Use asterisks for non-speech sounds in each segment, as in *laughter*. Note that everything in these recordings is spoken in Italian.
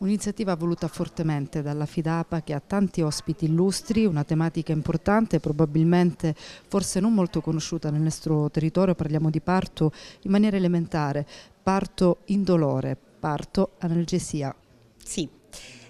Un'iniziativa voluta fortemente dalla Fidapa che ha tanti ospiti illustri, una tematica importante, probabilmente forse non molto conosciuta nel nostro territorio, parliamo di parto in maniera elementare, parto indolore, parto analgesia. Sì,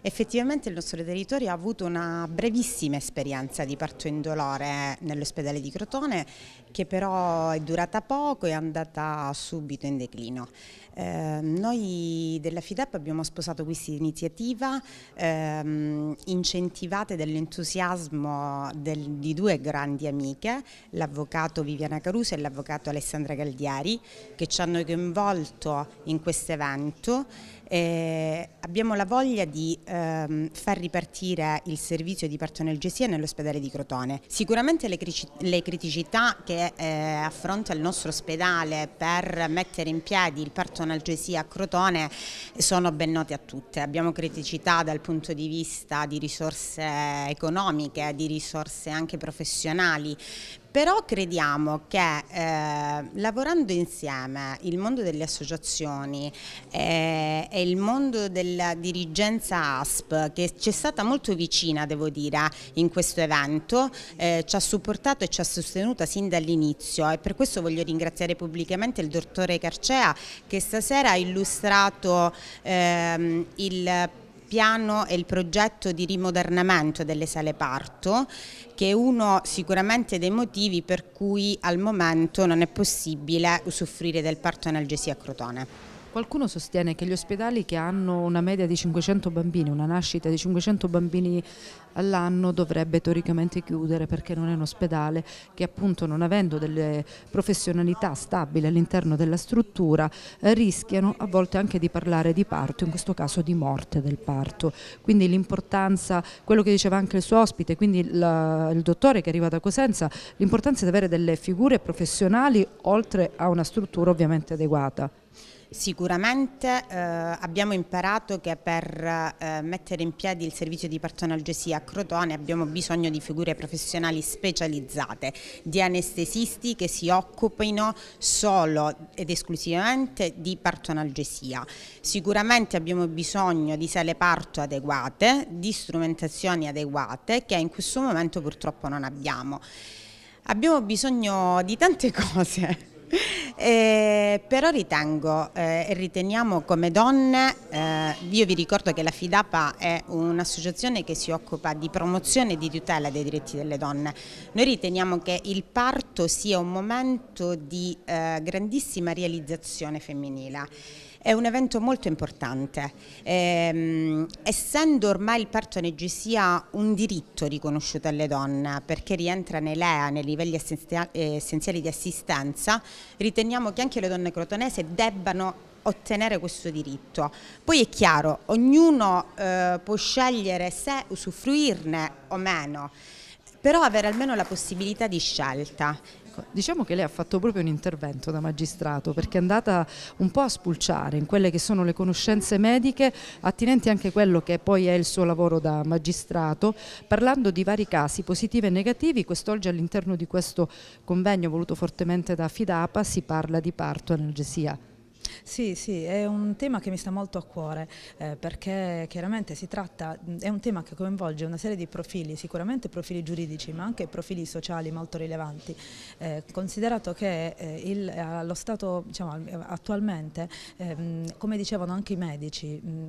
Effettivamente il nostro territorio ha avuto una brevissima esperienza di parto indolore eh, nell'ospedale di Crotone che però è durata poco e è andata subito in declino. Eh, noi della FIDEP abbiamo sposato questa iniziativa ehm, incentivate dall'entusiasmo del, di due grandi amiche, l'avvocato Viviana Caruso e l'avvocato Alessandra Galdiari, che ci hanno coinvolto in questo evento. Eh, abbiamo la voglia di ehm, far ripartire il servizio di partonelgesia nell'ospedale di Crotone. Sicuramente le, le criticità che che eh, eh, a fronte nostro ospedale per mettere in piedi il parto analgesia a Crotone sono ben note a tutte. Abbiamo criticità dal punto di vista di risorse economiche, di risorse anche professionali, però crediamo che eh, lavorando insieme il mondo delle associazioni eh, e il mondo della dirigenza ASP, che ci è stata molto vicina devo dire in questo evento, eh, ci ha supportato e ci ha sostenuta sin dall'inizio e per questo voglio ringraziare pubblicamente il dottore Carcea che stasera ha illustrato ehm, il piano e il progetto di rimodernamento delle sale parto, che è uno sicuramente dei motivi per cui al momento non è possibile usufruire del parto analgesia crotone. Qualcuno sostiene che gli ospedali che hanno una media di 500 bambini, una nascita di 500 bambini all'anno dovrebbe teoricamente chiudere perché non è un ospedale che appunto non avendo delle professionalità stabili all'interno della struttura eh, rischiano a volte anche di parlare di parto, in questo caso di morte del parto. Quindi l'importanza, quello che diceva anche il suo ospite, quindi la, il dottore che arriva da Cosenza, l'importanza di avere delle figure professionali oltre a una struttura ovviamente adeguata. Sicuramente eh, abbiamo imparato che per eh, mettere in piedi il servizio di partonalgesia a Crotone abbiamo bisogno di figure professionali specializzate, di anestesisti che si occupino solo ed esclusivamente di partonalgesia. Sicuramente abbiamo bisogno di sale parto adeguate, di strumentazioni adeguate che in questo momento purtroppo non abbiamo. Abbiamo bisogno di tante *laughs* cose. Eh, però ritengo eh, e eh, riteniamo come donne, eh, io vi ricordo che la FIDAPA è un'associazione che si occupa di promozione e di tutela dei diritti delle donne, noi riteniamo che il parto sia un momento di eh, grandissima realizzazione femminile è un evento molto importante. Ehm, essendo ormai il parto ONG un diritto riconosciuto alle donne perché rientra nei LEA, nei livelli essenziali di assistenza, riteniamo che anche le donne crotonese debbano ottenere questo diritto. Poi è chiaro, ognuno eh, può scegliere se usufruirne o meno però avere almeno la possibilità di scelta Ecco, diciamo che lei ha fatto proprio un intervento da magistrato perché è andata un po' a spulciare in quelle che sono le conoscenze mediche attinenti anche a quello che poi è il suo lavoro da magistrato, parlando di vari casi positivi e negativi. Quest'oggi all'interno di questo convegno voluto fortemente da Fidapa si parla di parto analgesia sì, sì, è un tema che mi sta molto a cuore eh, perché chiaramente si tratta, mm, è un tema che coinvolge una serie di profili, sicuramente profili giuridici ma anche profili sociali molto rilevanti, eh, considerato che eh, il, eh, allo stato diciamo, attualmente, ehm, come dicevano anche i medici, mh, mm,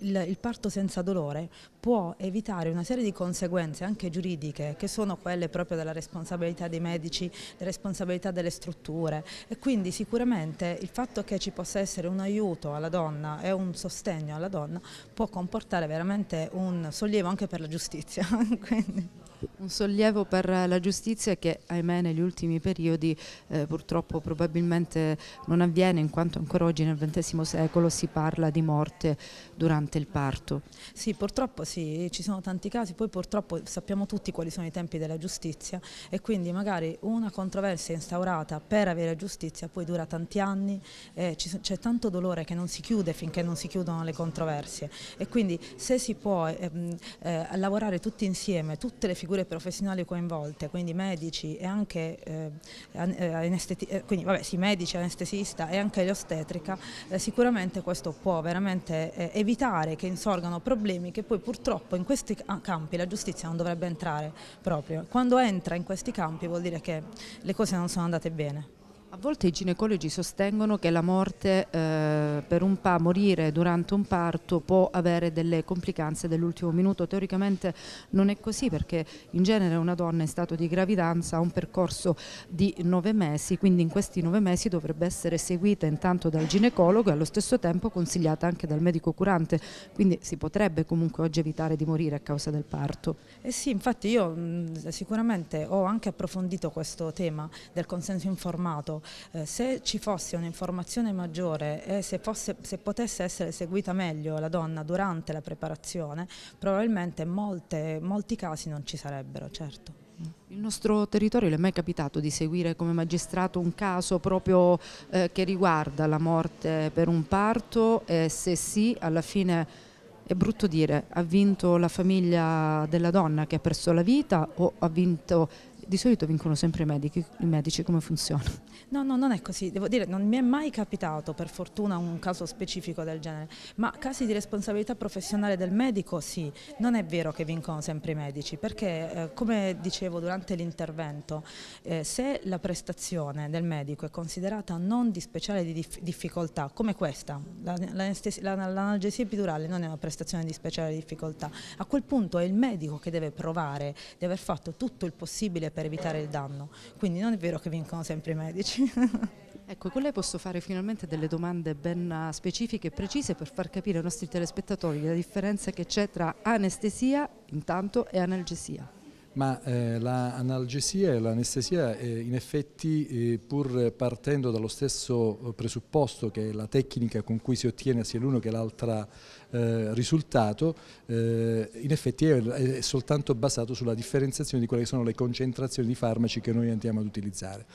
il, il parto senza dolore può evitare una serie di conseguenze anche giuridiche che sono quelle proprio della responsabilità dei medici, della responsabilità delle strutture e quindi sicuramente il fatto che ci possa essere un aiuto alla donna e un sostegno alla donna può comportare veramente un sollievo anche per la giustizia. *laughs* quindi... Un sollievo per la giustizia che ahimè negli ultimi periodi eh, purtroppo probabilmente non avviene in quanto ancora oggi nel XX secolo si parla di morte durante il parto. Sì, purtroppo sì, ci sono tanti casi, poi purtroppo sappiamo tutti quali sono i tempi della giustizia e quindi magari una controversia instaurata per avere giustizia poi dura tanti anni, eh, c'è tanto dolore che non si chiude finché non si chiudono le controversie e quindi se si può ehm, eh, lavorare tutti insieme, tutte le figure figure professionali coinvolte, quindi medici e anche eh, eh, eh vabbè, sì, medici, anestesista e anche l'ostetrica, eh, sicuramente questo può veramente eh, evitare che insorgano problemi che poi purtroppo in questi campi la giustizia non dovrebbe entrare proprio. Quando entra in questi campi vuol dire che le cose non sono andate bene. A volte i ginecologi sostengono che la morte eh, per un pa morire durante un parto può avere delle complicanze dell'ultimo minuto. Teoricamente non è così perché in genere una donna in stato di gravidanza ha un percorso di nove mesi, quindi in questi nove mesi dovrebbe essere seguita intanto dal ginecologo e allo stesso tempo consigliata anche dal medico curante, quindi si potrebbe comunque oggi evitare di morire a causa del parto. Eh sì, infatti io mh, mm, sicuramente ho anche approfondito questo tema del consenso informato eh, se ci fosse un'informazione maggiore e se, fosse, se, potesse essere seguita meglio la donna durante la preparazione, probabilmente molte, molti casi non ci sarebbero, certo. Il nostro territorio le è mai capitato di seguire come magistrato un caso proprio eh, che riguarda la morte per un parto e se sì alla fine è brutto dire ha vinto la famiglia della donna che ha perso la vita o ha vinto di solito vincono sempre i medici, i medici, come funziona? No, no, non è così, devo dire, non mi è mai capitato per fortuna un caso specifico del genere, ma casi di responsabilità professionale del medico sì, non è vero che vincono sempre i medici, perché eh, come dicevo durante l'intervento, eh, se la prestazione del medico è considerata non di speciale di dif difficoltà, come questa, l'analgesia epidurale non è una prestazione di speciale difficoltà, a quel punto è il medico che deve provare di aver fatto tutto il possibile per evitare il danno, quindi non è vero che vincono sempre i medici. *laughs* Ecco, con lei posso fare finalmente delle domande ben ah, specifiche e precise per far capire ai nostri telespettatori la differenza che c'è tra anestesia intanto e analgesia. Ma eh, l'analgesia e l'anestesia eh, in effetti eh, pur partendo dallo stesso eh, presupposto che è la tecnica con cui si ottiene sia l'uno che l'altra eh, risultato, eh, in effetti è, è, soltanto basato sulla differenziazione di quelle che sono le concentrazioni di farmaci che noi andiamo ad utilizzare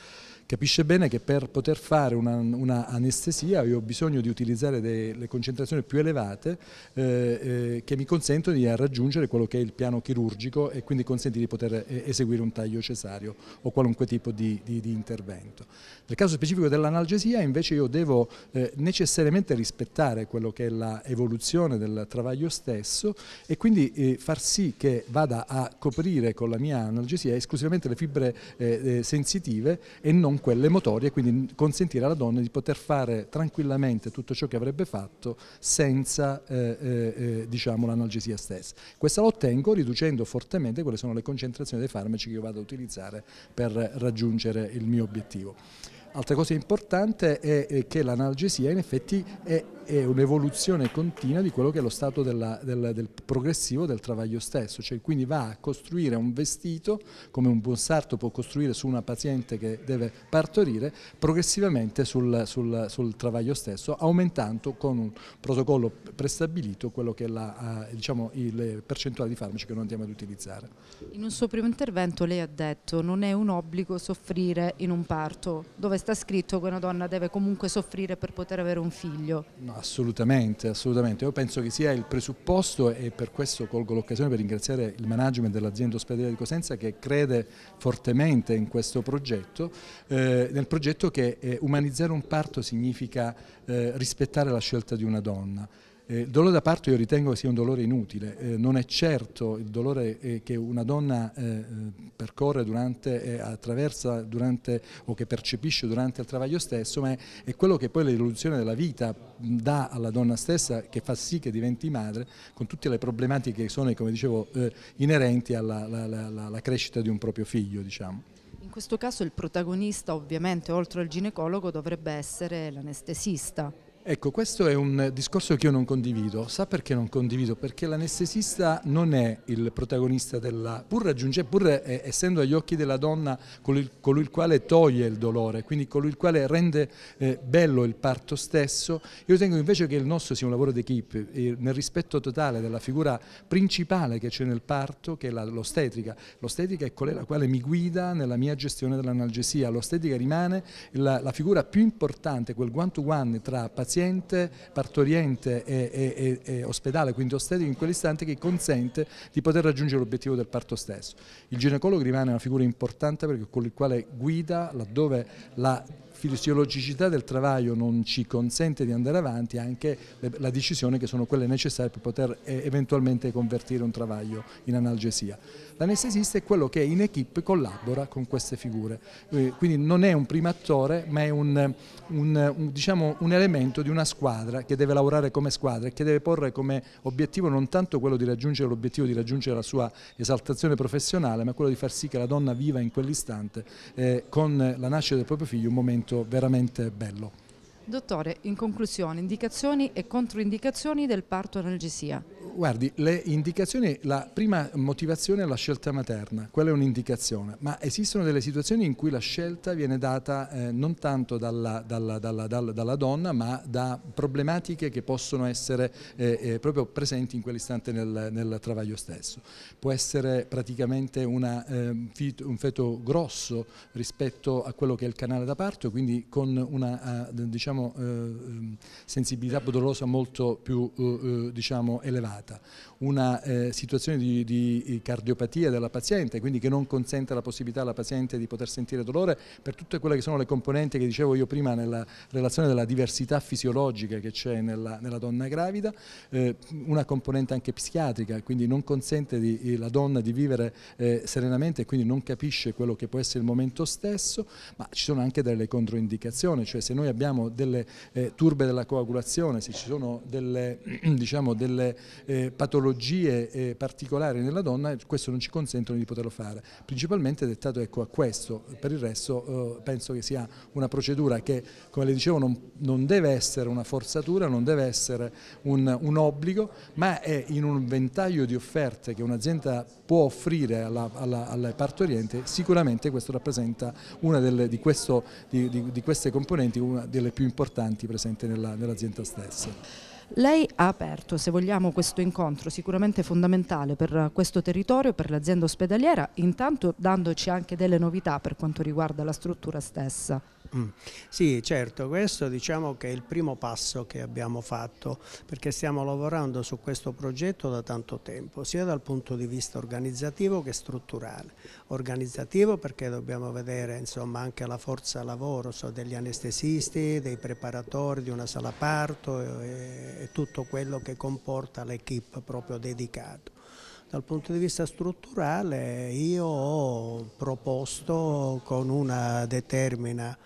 capisce bene che per poter fare una, una anestesia io ho bisogno di utilizzare delle concentrazioni più elevate eh, eh che mi consentono di raggiungere quello che è il piano chirurgico e quindi consente di poter eh, eseguire un taglio cesario o qualunque tipo di, di, di intervento. Nel caso specifico dell'analgesia invece io devo eh, necessariamente rispettare quello che è l'evoluzione del travaglio stesso e quindi far sì che vada a coprire con la mia analgesia esclusivamente le fibre sensitive e non con quelle motorie, quindi consentire alla donna di poter fare tranquillamente tutto ciò che avrebbe fatto senza eh, eh, eh diciamo, l'analgesia stessa. Questa la ottengo riducendo fortemente quelle sono le concentrazioni dei farmaci che io vado a utilizzare per raggiungere il mio obiettivo. Altra cosa importante è eh, che l'analgesia in effetti è, è un'evoluzione continua di quello che è lo stato della, del, del progressivo del travaglio stesso, cioè quindi va a costruire un vestito come un buon sarto può costruire su una paziente che deve partorire progressivamente sul, sul, sul travaglio stesso, aumentando con un protocollo prestabilito quello che è la, eh, diciamo, il percentuale di farmaci che non andiamo ad utilizzare. In un suo primo intervento lei ha detto non è un obbligo soffrire in un parto dove sta scritto che una donna deve comunque soffrire per poter avere un figlio. No, assolutamente, assolutamente. Io penso che sia il presupposto e per questo colgo l'occasione per ringraziare il management dell'azienda ospedale di Cosenza che crede fortemente in questo progetto, eh, nel progetto che eh, umanizzare un parto significa eh, rispettare la scelta di una donna. Eh, il dolore da parto io ritengo sia un dolore inutile, eh, non è certo il dolore eh, che una donna eh, eh, percorre durante, attraversa durante, o che percepisce durante il travaglio stesso, ma è, è quello che poi l'evoluzione della vita mm, dà alla donna stessa che fa sì che diventi madre, con tutte le problematiche che sono, come dicevo, inerenti alla, alla, alla, alla, crescita di un proprio figlio. Diciamo. In questo caso il protagonista ovviamente oltre al ginecologo dovrebbe essere l'anestesista. Ecco, questo è un discorso che io non condivido. Sa perché non condivido? Perché l'anestesista non è il protagonista della... pur, raggiunge, pur eh, essendo agli occhi della donna colui, colui, il quale toglie il dolore, quindi colui il quale rende eh, bello il parto stesso, io ritengo invece che il nostro sia un lavoro d'equipe, nel rispetto totale della figura principale che c'è nel parto, che è l'ostetrica. L'ostetrica è quella la quale mi guida nella mia gestione dell'analgesia. L'ostetrica rimane la, la, figura più importante, quel one to -one tra paziente paziente, partoriente e, e, e, e ospedale, quindi ostetrico in quell'istante che consente di poter raggiungere l'obiettivo del parto stesso. Il ginecologo rimane una figura importante perché con il quale guida laddove la fisiologicità del travaglio non ci consente di andare avanti anche la decisione che sono quelle necessarie per poter eh, eventualmente convertire un travaglio in analgesia. L'anestesista è quello che in equip collabora con queste figure, eh, quindi non è un primo attore ma è un, un, un, diciamo, un elemento di una squadra che deve lavorare come squadra e che deve porre come obiettivo non tanto quello di raggiungere l'obiettivo di raggiungere la sua esaltazione professionale ma quello di far sì che la donna viva in quell'istante eh, con la nascita del proprio figlio un momento veramente bello. Dottore, in conclusione, indicazioni e controindicazioni del parto analgesia. Guardi, le indicazioni, la prima motivazione è la scelta materna, quella è un'indicazione, ma esistono delle situazioni in cui la scelta viene data eh, non tanto dalla, dalla, dalla, dalla, donna, ma da problematiche che possono essere eh, eh, proprio presenti in quell'istante nel, nel, travaglio stesso. Può essere praticamente una, ehm, fit, un feto grosso rispetto a quello che è il canale da parto, quindi con una, eh, diciamo, diciamo, eh, ehm, sensibilità dolorosa molto più eh, eh, diciamo, elevata, una situazione di, di cardiopatia della paziente, quindi che non consente la possibilità alla paziente di poter sentire dolore per tutte quelle che sono le componenti che dicevo io prima nella relazione della diversità fisiologica che c'è nella, nella, donna gravida, eh, una componente anche psichiatrica, quindi non consente la donna di vivere eh, serenamente e quindi non capisce quello che può essere il momento stesso, ma ci sono anche delle controindicazioni, cioè se noi abbiamo delle delle eh, turbe della coagulazione, se ci sono delle, *clears throat* diciamo, delle eh, patologie eh, particolari nella donna, questo non ci consentono di poterlo fare. Principalmente dettato ecco, a questo, per il resto eh, penso che sia una procedura che, come le dicevo, non, non deve essere una forzatura, non deve essere un, un obbligo, ma è in un ventaglio di offerte che un'azienda può offrire alla, alla, alle partorienti, sicuramente questo rappresenta una delle, di, questo, di, di, di queste componenti, una delle più importanti importanti presenti nell'azienda stessa. Lei ha aperto, se vogliamo, questo incontro sicuramente fondamentale per questo territorio, per l'azienda ospedaliera, intanto dandoci anche delle novità per quanto riguarda la struttura stessa. Mm. Sì, certo, questo diciamo che è il primo passo che abbiamo fatto perché stiamo lavorando su questo progetto da tanto tempo, sia dal punto di vista organizzativo che strutturale. Organizzativo perché dobbiamo vedere insomma, anche la forza lavoro so, degli anestesisti, dei preparatori di una sala parto. E, e tutto quello che comporta l'equipe proprio dedicato. Dal punto di vista strutturale io ho proposto con una determina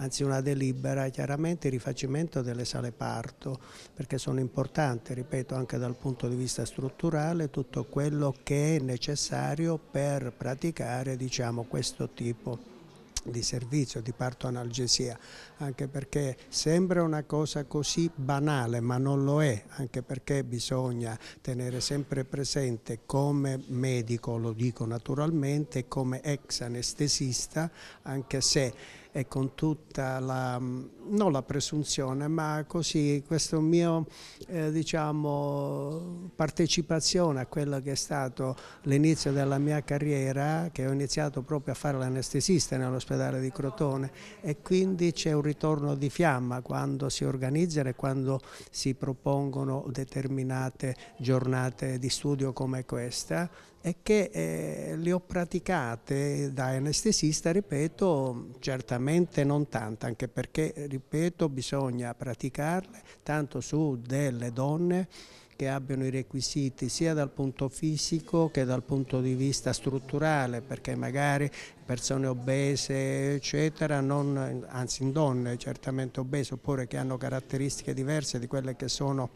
anzi una delibera, chiaramente il rifacimento delle sale parto, perché sono importanti, ripeto, anche dal punto di vista strutturale, tutto quello che è necessario per praticare diciamo, questo tipo di di servizio, di parto analgesia, anche perché sembra una cosa così banale ma non lo è, anche perché bisogna tenere sempre presente come medico, lo dico naturalmente, come ex anestesista, anche se e con tutta la, non la presunzione, ma così questa mia eh, diciamo, partecipazione a quello che è stato l'inizio della mia carriera, che ho iniziato proprio a fare l'anestesista nell'ospedale di Crotone e quindi c'è un ritorno di fiamma quando si organizzano e quando si propongono determinate giornate di studio come questa è che eh, le ho praticate da anestesista, ripeto, certamente non tanto, anche perché, ripeto, bisogna praticarle tanto su delle donne che abbiano i requisiti sia dal punto fisico che dal punto di vista strutturale, perché magari persone obese, eccetera, non, anzi in donne certamente obese, oppure che hanno caratteristiche diverse di quelle che sono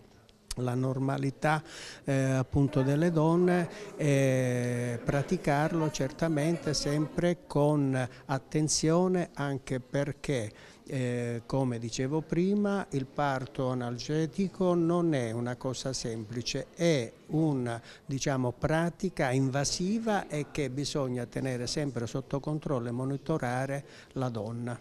la normalità eh, appunto delle donne e praticarlo certamente sempre con attenzione anche perché eh, come dicevo prima il parto analgetico non è una cosa semplice, è una diciamo, pratica invasiva e che bisogna tenere sempre sotto controllo e monitorare la donna.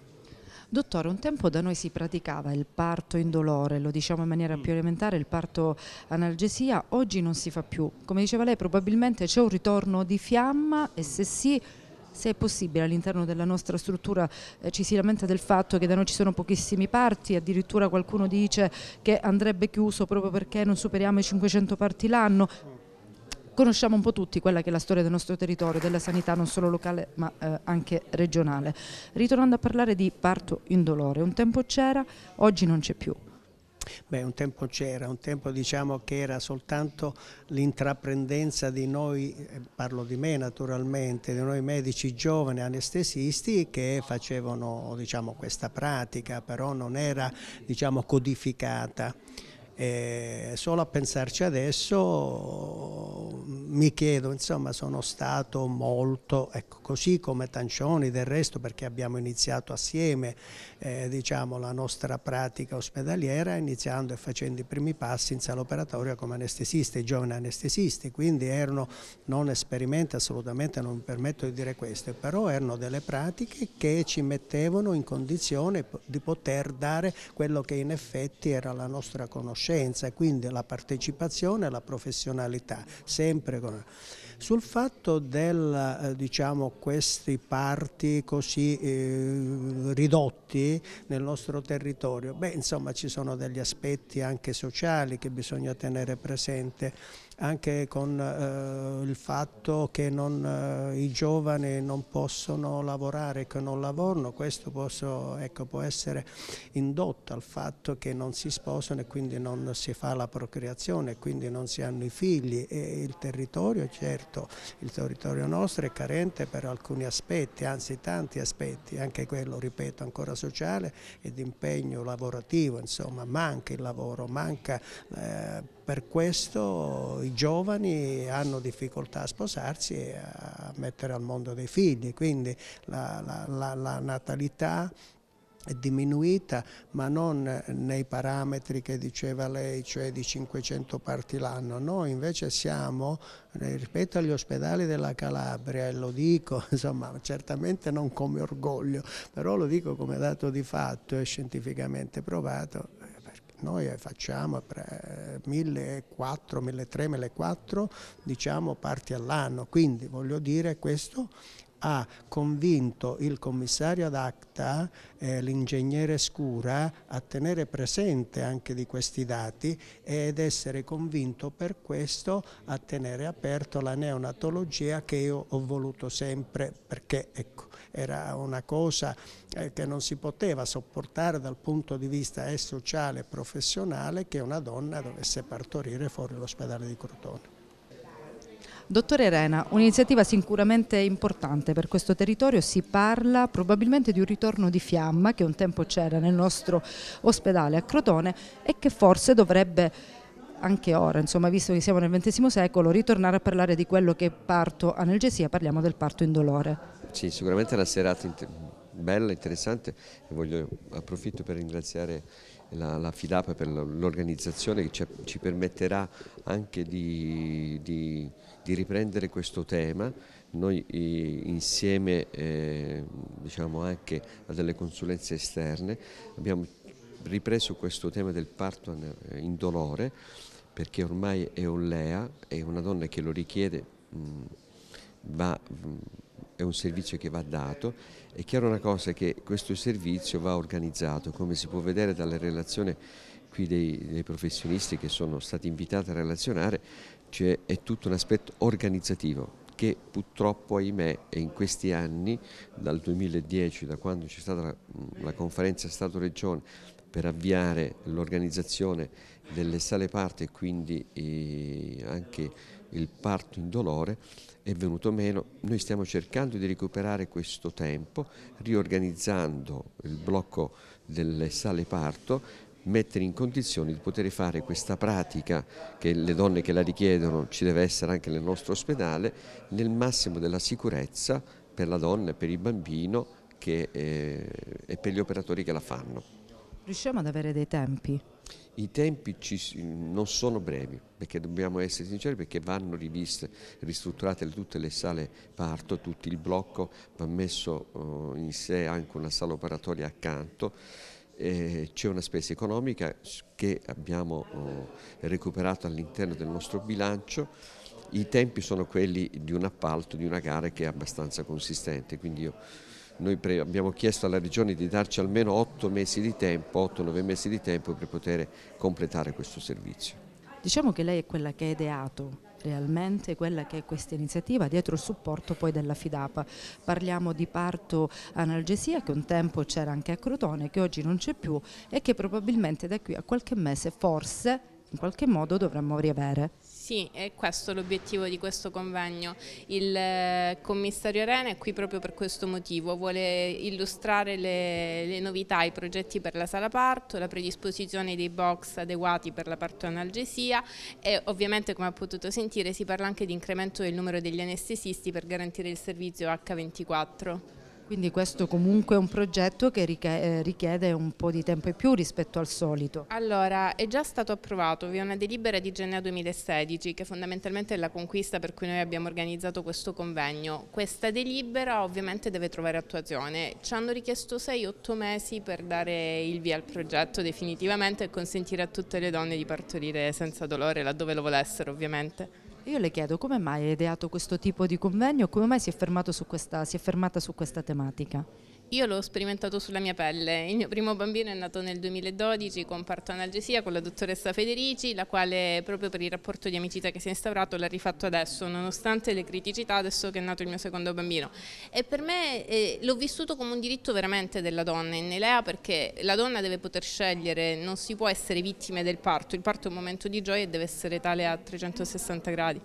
Dottore, un tempo da noi si praticava il parto indolore, lo diciamo in maniera mm. più elementare, il parto analgesia, oggi non si fa più. Come diceva lei, probabilmente c'è un ritorno di fiamma e se sì, se è possibile all'interno della nostra struttura eh, ci si lamenta del fatto che da noi ci sono pochissimi parti, addirittura qualcuno dice che andrebbe chiuso proprio perché non superiamo i 500 parti l'anno, conosciamo un po' tutti quella che è la storia del nostro territorio, della sanità non solo locale ma eh, anche regionale. Ritornando a parlare di parto indolore, un tempo c'era, oggi non c'è più. Beh, un tempo c'era, un tempo diciamo che era soltanto l'intraprendenza di noi, eh, parlo di me naturalmente, di noi medici giovani anestesisti che facevano diciamo, questa pratica, però non era diciamo, codificata. E eh, solo a pensarci adesso mi chiedo, insomma, sono stato molto, ecco, così come Tancioni del resto, perché abbiamo iniziato assieme eh, diciamo, la nostra pratica ospedaliera, iniziando e facendo i primi passi in sala operatoria come anestesista, i giovani anestesisti, quindi erano non esperimenti, assolutamente non mi permetto di dire questo, però erano delle pratiche che ci mettevano in condizione di poter dare quello che in effetti era la nostra conoscenza conoscenza, quindi la partecipazione e la professionalità, sempre con... Sul fatto del, eh, diciamo, questi parti così eh, ridotti nel nostro territorio, beh, insomma, ci sono degli aspetti anche sociali che bisogna tenere presente anche con eh, il fatto che non, eh, i giovani non possono lavorare, che non lavorano, questo posso, ecco, può essere indotto al fatto che non si sposano e quindi non si fa la procreazione, quindi non si hanno i figli e il territorio certo, il territorio nostro è carente per alcuni aspetti, anzi tanti aspetti, anche quello ripeto ancora sociale e di impegno lavorativo insomma manca il lavoro, manca eh, per questo i giovani hanno difficoltà a sposarsi e a mettere al mondo dei figli, quindi la, la, la, la natalità è diminuita ma non nei parametri che diceva lei cioè di 500 parti l'anno noi invece siamo eh, rispetto agli ospedali della Calabria e lo dico *laughs* insomma certamente non come orgoglio però lo dico come dato di fatto e scientificamente provato noi eh, facciamo 1.400, 1.300, 1.400 parti all'anno, quindi voglio dire questo ha convinto il commissario ad acta, eh, l'ingegnere Scura, a tenere presente anche di questi dati ed essere convinto per questo a tenere aperto la neonatologia che io ho voluto sempre perché ecco, era una cosa eh, che non si poteva sopportare dal punto di vista e eh, sociale e professionale che una donna dovesse partorire fuori l'ospedale di Crotone. Dottore Rena, un'iniziativa sicuramente importante per questo territorio, si parla probabilmente di un ritorno di fiamma che un tempo c'era nel nostro ospedale a Crotone e che forse dovrebbe anche ora, insomma, visto che siamo nel XX secolo, ritornare a parlare di quello che è parto analgesia, parliamo del parto indolore. Sì, sicuramente una serata inter bella, interessante e voglio, approfitto per ringraziare la, la FIDAP per l'organizzazione che ci, ci, permetterà anche di, di, di, riprendere questo tema. Noi insieme eh, diciamo anche a delle consulenze esterne abbiamo ripreso questo tema del parto in eh, dolore perché ormai è un LEA e una donna che lo richiede mh, va, mh, è un servizio che va dato. È chiaro una cosa che questo servizio va organizzato, come si può vedere dalla relazione qui dei, dei professionisti che sono stati invitati a relazionare, cioè è tutto un aspetto organizzativo che purtroppo, ahimè, in questi anni, dal 2010, da quando c'è stata la, la conferenza Stato-Regione per avviare l'organizzazione delle sale parte e quindi eh, anche il parto in dolore, è venuto meno. Noi stiamo cercando di recuperare questo tempo riorganizzando il blocco delle sale parto mettere in condizione di poter fare questa pratica che le donne che la richiedono ci deve essere anche nel nostro ospedale nel massimo della sicurezza per la donna, per il bambino che, eh, e per gli operatori che la fanno. Riusciamo ad avere dei tempi? I tempi ci, non sono brevi, perché dobbiamo essere sinceri, perché vanno riviste, ristrutturate tutte le sale parto, tutto il blocco, va messo eh, in sé anche una sala operatoria accanto. c'è una spesa economica che abbiamo eh, recuperato all'interno del nostro bilancio. I tempi sono quelli di un appalto, di una gara che è abbastanza consistente, quindi io noi abbiamo chiesto alla Regione di darci almeno 8 mesi di tempo, 8-9 mesi di tempo per poter completare questo servizio. Diciamo che lei è quella che ha ideato realmente quella che è questa iniziativa dietro il supporto poi della Fidapa. Parliamo di parto analgesia che un tempo c'era anche a Crotone, che oggi non c'è più e che probabilmente da qui a qualche mese forse in qualche modo dovremmo riavere. Sì, è questo l'obiettivo di questo convegno. Il eh, commissario Arena è qui proprio per questo motivo, vuole illustrare le, le novità, i progetti per la sala parto, la predisposizione dei box adeguati per la partoanalgesia e ovviamente come ha potuto sentire si parla anche di incremento del numero degli anestesisti per garantire il servizio H24. Quindi questo comunque è un progetto che eh, richiede un po' di tempo in più rispetto al solito. Allora, è già stato approvato, vi è una delibera di gennaio 2016 che fondamentalmente è la conquista per cui noi abbiamo organizzato questo convegno. Questa delibera ovviamente deve trovare attuazione. Ci hanno richiesto 6-8 mesi per dare il via al progetto definitivamente e consentire a tutte le donne di partorire senza dolore laddove lo volessero ovviamente. Io le chiedo come mai hai ideato questo tipo di convegno, come mai si è, su questa, si è fermata su questa tematica? Io l'ho sperimentato sulla mia pelle. Il mio primo bambino è nato nel 2012 con parto analgesia con la dottoressa Federici, la quale proprio per il rapporto di amicizia che si è instaurato l'ha rifatto adesso, nonostante le criticità adesso che è nato il mio secondo bambino. E per me eh, l'ho vissuto come un diritto veramente della donna in Nelea perché la donna deve poter scegliere, non si può essere vittima del parto. Il parto è un momento di gioia e deve essere tale a 360 gradi.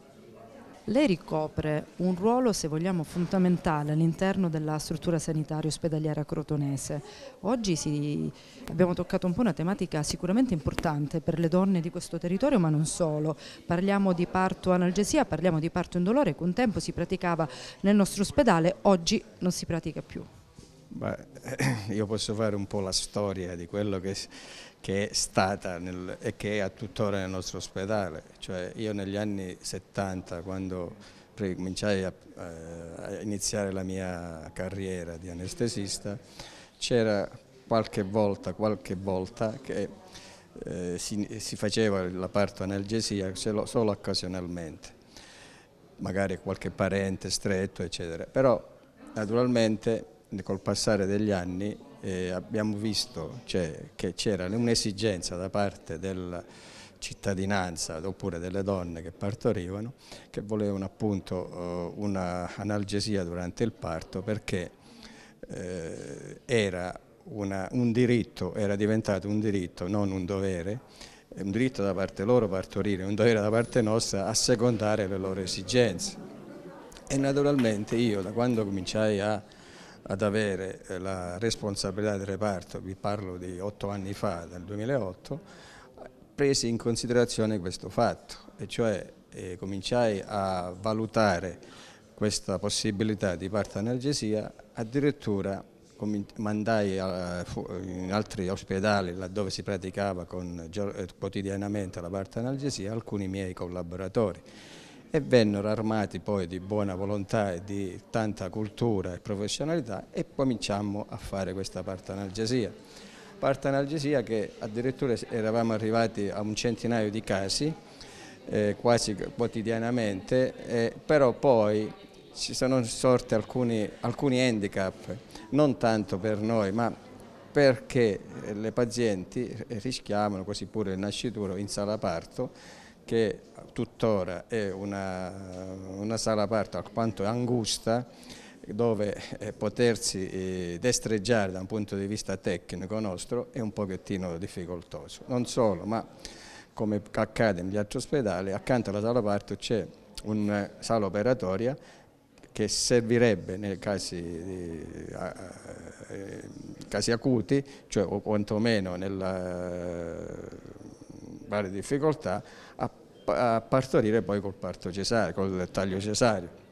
Lei ricopre un ruolo, se vogliamo, fondamentale all'interno della struttura sanitaria ospedaliera crotonese. Oggi si, abbiamo toccato un po' una tematica sicuramente importante per le donne di questo territorio, ma non solo. Parliamo di parto analgesia, parliamo di parto indolore, che un tempo si praticava nel nostro ospedale, oggi non si pratica più. Beh, *clears throat* io posso fare un po' la storia di quello che che è stata nel, e che è tuttora nel nostro ospedale. Cioè io negli anni 70, quando cominciai a, eh, a iniziare la mia carriera di anestesista, c'era qualche volta, qualche volta che eh, si, si, faceva la parto analgesia solo occasionalmente, magari qualche parente stretto, eccetera. Però naturalmente col passare degli anni eh, abbiamo visto cioè, che c'era un'esigenza da parte della cittadinanza oppure delle donne che partorivano che volevano appunto eh, un'analgesia durante il parto perché eh, era una, un diritto, era diventato un diritto, non un dovere, eh, un diritto da parte loro partorire, un dovere da parte nostra assecondare le loro esigenze. E naturalmente io da quando cominciai a ad avere eh, la responsabilità del reparto, vi parlo di otto anni fa, dal 2008, presi in considerazione questo fatto, e cioè eh, cominciai a valutare questa possibilità di analgesia, addirittura mandai in altri ospedali laddove si praticava con, eh, quotidianamente la analgesia alcuni miei collaboratori e vennero armati poi di buona volontà e di tanta cultura e professionalità e cominciammo a fare questa parte analgesia. Parte analgesia che addirittura eravamo arrivati a un centinaio di casi eh, quasi quotidianamente, eh, però poi ci sono sorti alcuni, alcuni handicap, non tanto per noi ma perché le pazienti rischiavano, così pure il nascituro, in sala parto che tuttora è una, una sala aperta alquanto angusta dove eh, potersi eh, destreggiare da un punto di vista tecnico nostro è un pochettino difficoltoso. Non solo, ma come accade negli altri ospedali, accanto alla sala parto c'è una sala operatoria che servirebbe nei casi, eh, casi acuti, cioè o quantomeno nella varie difficoltà, a, a partorire poi col parto cesare, col taglio cesareo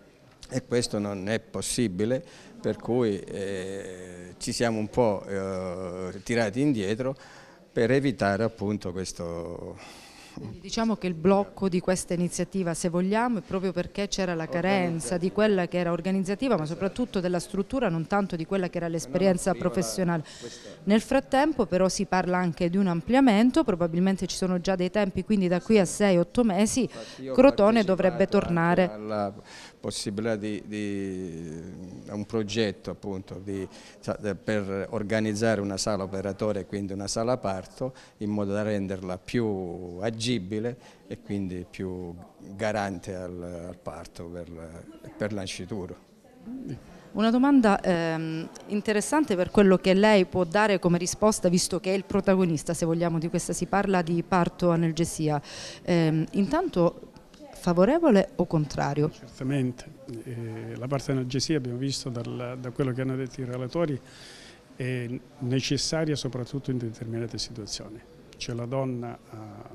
e questo non è possibile per cui eh, ci siamo un po' eh, tirati indietro per evitare appunto questo quindi diciamo che il blocco di questa iniziativa, se vogliamo, è proprio perché c'era la carenza di quella che era organizzativa, ma soprattutto della struttura, non tanto di quella che era l'esperienza professionale. Nel frattempo però si parla anche di un ampliamento, probabilmente ci sono già dei tempi, quindi da qui a 6-8 mesi Crotone dovrebbe tornare possibilità di, di un progetto appunto di, per organizzare una sala operatore e quindi una sala parto in modo da renderla più agibile e quindi più garante al, al parto per, per l'ancituro. Una domanda ehm, interessante per quello che lei può dare come risposta, visto che è il protagonista, se vogliamo, di questa si parla di parto analgesia. Ehm, intanto favorevole o contrario? Certamente, eh, la parte analgesia abbiamo visto dal, da quello che hanno detto i relatori è necessaria soprattutto in determinate situazioni, C'è la donna ha,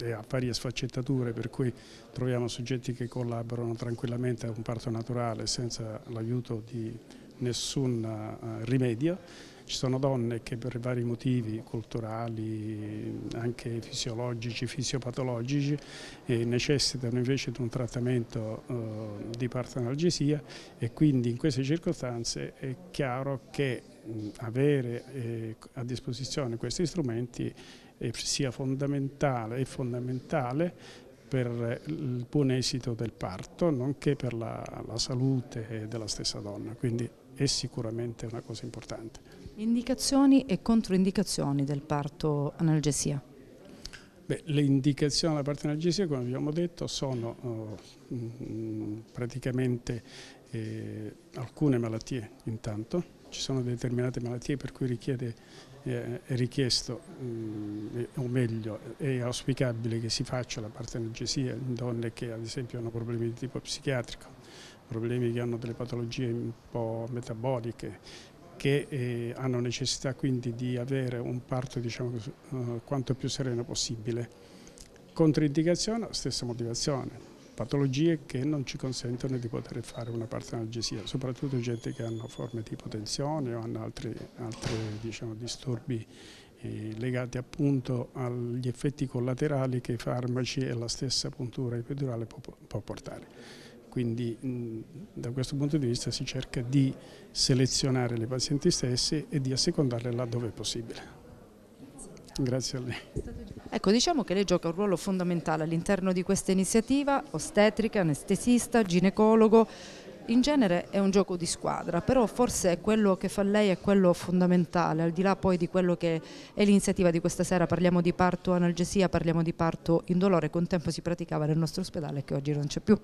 eh, è varie sfaccettature per cui troviamo soggetti che collaborano tranquillamente a un parto naturale senza l'aiuto di nessun eh, rimedio ci sono donne che per vari motivi culturali, anche fisiologici, fisiopatologici, eh, necessitano invece di un trattamento eh, di partenalgesia e quindi in queste circostanze è chiaro che mh, avere eh, a disposizione questi strumenti eh, sia fondamentale, è fondamentale per il buon esito del parto, nonché per la, la salute della stessa donna. Quindi è sicuramente una cosa importante. Indicazioni e controindicazioni del parto analgesia? Beh, le indicazioni alla parte analgesia, come abbiamo detto, sono oh, mh, mm, praticamente eh, alcune malattie intanto, ci sono determinate malattie per cui richiede, eh, è richiesto, mh, mm, eh, o meglio, è auspicabile che si faccia la parte analgesia in donne che ad esempio hanno problemi di tipo psichiatrico problemi che hanno delle patologie un po' metaboliche che eh, hanno necessità quindi di avere un parto diciamo, eh, quanto più sereno possibile. Controindicazione, stessa motivazione, patologie che non ci consentono di poter fare una parte analgesia, soprattutto gente che hanno forme di ipotensione o hanno altri, altri diciamo, disturbi eh, legati appunto agli effetti collaterali che i farmaci e la stessa puntura epidurale può, può portare quindi mh, da questo punto di vista si cerca di selezionare le pazienti stesse e di assecondarle laddove è possibile. Grazie a lei. Ecco, diciamo che lei gioca un ruolo fondamentale all'interno di questa iniziativa, ostetrica, anestesista, ginecologo, in genere è un gioco di squadra, però forse quello che fa lei è quello fondamentale, al di là poi di quello che è l'iniziativa di questa sera, parliamo di parto analgesia, parliamo di parto indolore, che un tempo si praticava nel nostro ospedale e che oggi non c'è più.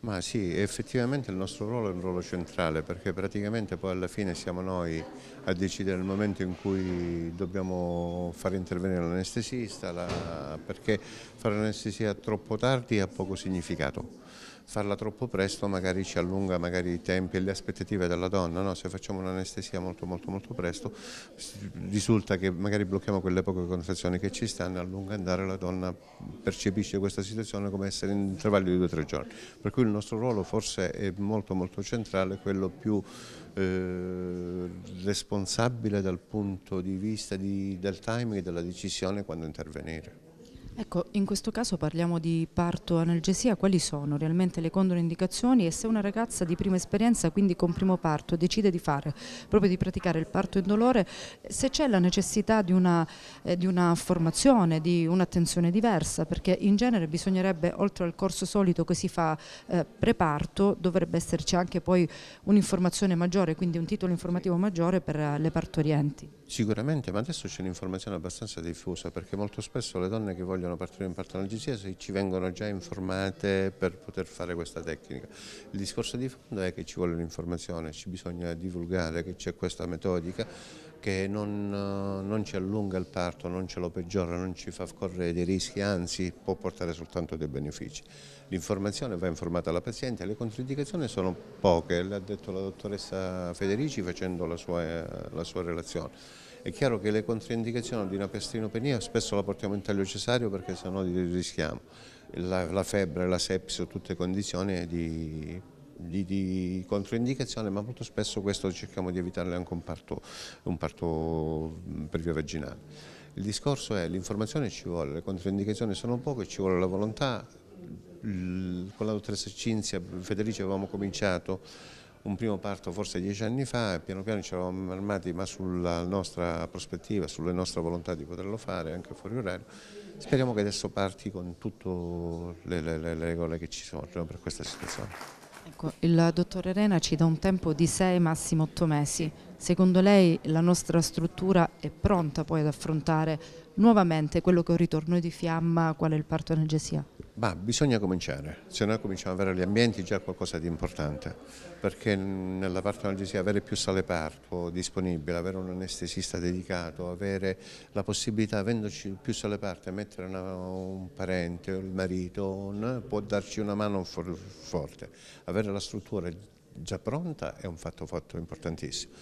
Ma sì, effettivamente il nostro ruolo è un ruolo centrale perché praticamente poi alla fine siamo noi a decidere il momento in cui dobbiamo far intervenire l'anestesista la... perché fare l'anestesia troppo tardi ha poco significato farla troppo presto magari ci allunga magari i tempi e le aspettative della donna, no? se facciamo un'anestesia molto molto molto presto risulta che magari blocchiamo quelle poche contrazioni che ci stanno e a lungo andare la donna percepisce questa situazione come essere in travaglio di due o tre giorni, per cui il nostro ruolo forse è molto molto centrale, quello più eh, responsabile dal punto di vista di, del timing e della decisione quando intervenire. Ecco, in questo caso parliamo di parto analgesia, quali sono realmente le controindicazioni e se una ragazza di prima esperienza, quindi con primo parto, decide di fare, proprio di praticare il parto indolore, se c'è la necessità di una, eh, di una formazione, di un'attenzione diversa, perché in genere bisognerebbe, oltre al corso solito che si fa eh, preparto, dovrebbe esserci anche poi un'informazione maggiore, quindi un titolo informativo maggiore per eh, le partorienti. Sicuramente, ma adesso c'è un'informazione abbastanza diffusa, perché molto spesso le donne che vogliono vogliono partire in parto analgesia se ci vengono già informate per poter fare questa tecnica. Il discorso di fondo è che ci vuole l'informazione, ci bisogna divulgare che c'è questa metodica che non, non, ci allunga il parto, non ce lo peggiora, non ci fa correre dei rischi, anzi può portare soltanto dei benefici. L'informazione va informata alla paziente, le controindicazioni sono poche, l'ha detto la dottoressa Federici facendo la sua, la sua relazione è chiaro che le controindicazioni di una piastrinopenia spesso la portiamo in taglio cesareo perché sennò rischiamo. La, la febbre, la sepsi, o tutte condizioni di di, di, controindicazione, ma molto spesso questo cerchiamo di evitarle anche un parto, un parto mm, per via vaginale. Il discorso è che l'informazione ci vuole, le controindicazioni sono poche, ci vuole la volontà. Con la dottoressa Cinzia Federici avevamo cominciato un primo parto forse dieci anni fa e piano piano ci eravamo armati ma sulla nostra prospettiva, sulla nostra volontà di poterlo fare anche fuori orario. Speriamo che adesso parti con tutte le, le, le regole che ci sono per questa situazione. Ecco, il dottore Rena ci dà un tempo di sei, massimo otto mesi. Secondo lei la nostra struttura è pronta poi ad affrontare nuovamente quello che è un ritorno di fiamma, quale il parto analgesia? Ma bisogna cominciare, se noi cominciamo a avere gli ambienti già qualcosa di importante, perché nella parto analgesia avere più sale parto disponibile, avere un anestesista dedicato, avere la possibilità, avendoci più sale parto, mettere una, un parente o il marito, un, può darci una mano forte. Avere la struttura già pronta è un fatto, fatto importantissimo.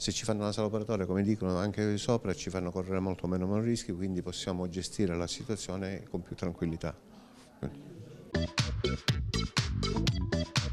Se ci fanno una sala operatoria, come dicono anche sopra, ci fanno correre molto meno rischi, quindi possiamo gestire la situazione con più tranquillità.